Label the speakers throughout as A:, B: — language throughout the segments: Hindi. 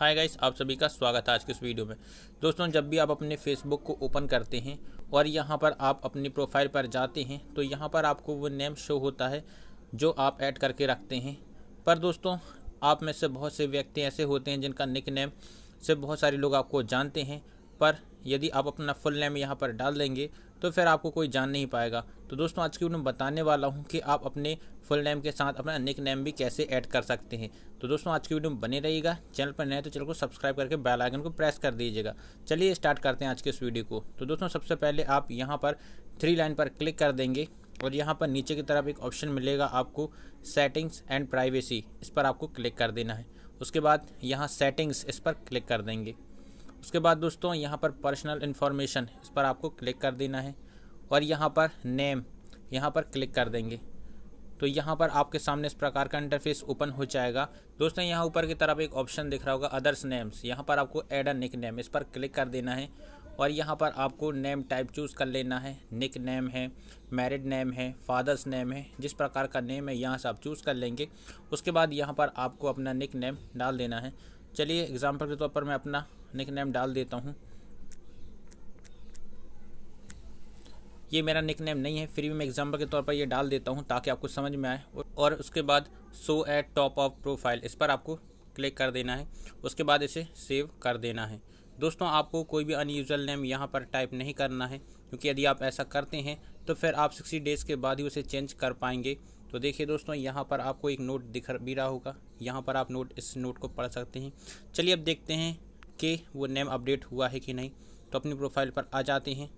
A: हाय गाइस आप सभी का स्वागत है आज के इस वीडियो में दोस्तों जब भी आप अपने फेसबुक को ओपन करते हैं और यहाँ पर आप अपनी प्रोफाइल पर जाते हैं तो यहाँ पर आपको वो नेम शो होता है जो आप ऐड करके रखते हैं पर दोस्तों आप में से बहुत से व्यक्ति ऐसे होते हैं जिनका निक नेम से बहुत सारे लोग आपको जानते हैं पर यदि आप अपना फुल नेम यहाँ पर डाल देंगे तो फिर आपको कोई जान नहीं पाएगा तो दोस्तों आज की वीडियो में बताने वाला हूँ कि आप अपने फुल नेम के साथ अपना निक नेम भी कैसे ऐड कर सकते हैं तो दोस्तों आज की वीडियो में बने रहिएगा चैनल पर नए तो चैनल को सब्सक्राइब करके बेल आइकन को प्रेस कर दीजिएगा चलिए स्टार्ट करते हैं आज के इस वीडियो को तो दोस्तों सबसे पहले आप यहाँ पर थ्री लाइन पर क्लिक कर देंगे और यहाँ पर नीचे की तरफ एक ऑप्शन मिलेगा आपको सेटिंग्स एंड प्राइवेसी इस पर आपको क्लिक कर देना है उसके बाद यहाँ सेटिंग्स इस पर क्लिक कर देंगे उसके बाद दोस्तों यहाँ पर पर्सनल इन्फॉर्मेशन इस पर आपको क्लिक कर देना है और यहाँ पर नेम यहाँ पर क्लिक कर देंगे तो यहाँ पर आपके सामने इस प्रकार का इंटरफेस ओपन हो जाएगा दोस्तों यहाँ ऊपर की तरफ एक ऑप्शन दिख रहा होगा अदर्स नेम्स यहाँ पर आपको एड अ निक नेम इस पर क्लिक कर देना है और यहाँ पर आपको नेम टाइप चूज़ कर लेना है निक नेम है मैरिड नेम है फादर्स नेम है जिस प्रकार का नेम है यहाँ से आप चूज़ कर लेंगे उसके बाद यहाँ पर आपको अपना निक नेम डाल देना है चलिए एग्ज़ाम्पल के तौर पर मैं अपना निक नेम डाल देता हूँ ये मेरा निक नेम नहीं है फिर भी मैं एग्जाम्पल के तौर पर ये डाल देता हूँ ताकि आपको समझ में आए और उसके बाद so at top of profile इस पर आपको क्लिक कर देना है उसके बाद इसे सेव कर देना है दोस्तों आपको कोई भी अनयूजल नेम यहाँ पर टाइप नहीं करना है क्योंकि यदि आप ऐसा करते हैं तो फिर आप सिक्सटी डेज़ के बाद ही उसे चेंज कर पाएंगे तो देखिए दोस्तों यहाँ पर आपको एक नोट दिख भी रहा होगा यहाँ पर आप नोट इस नोट को पढ़ सकते हैं चलिए अब देखते हैं कि वो नेम अपडेट हुआ है कि नहीं तो अपनी प्रोफाइल पर आ जाते हैं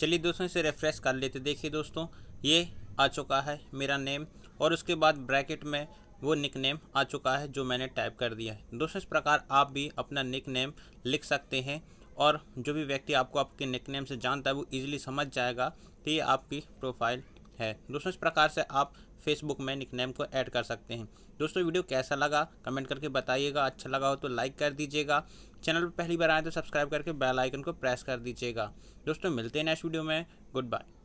A: चलिए दोस्तों इसे रेफ्रेश कर लेते देखिए दोस्तों ये आ चुका है मेरा नेम और उसके बाद ब्रैकेट में वो निक नेम आ चुका है जो मैंने टाइप कर दिया है दोस्तों इस प्रकार आप भी अपना निक नेम लिख सकते हैं और जो भी व्यक्ति आपको आपके निक नेम से जानता है वो ईजिली समझ जाएगा कि ये आपकी प्रोफाइल है दोस्तों इस प्रकार से आप फेसबुक में नेम को ऐड कर सकते हैं दोस्तों वीडियो कैसा लगा कमेंट करके बताइएगा अच्छा लगा हो तो लाइक कर दीजिएगा चैनल पर पहली बार आए तो सब्सक्राइब करके बेल आइकन को प्रेस कर दीजिएगा दोस्तों मिलते हैं नेक्स्ट वीडियो में गुड बाय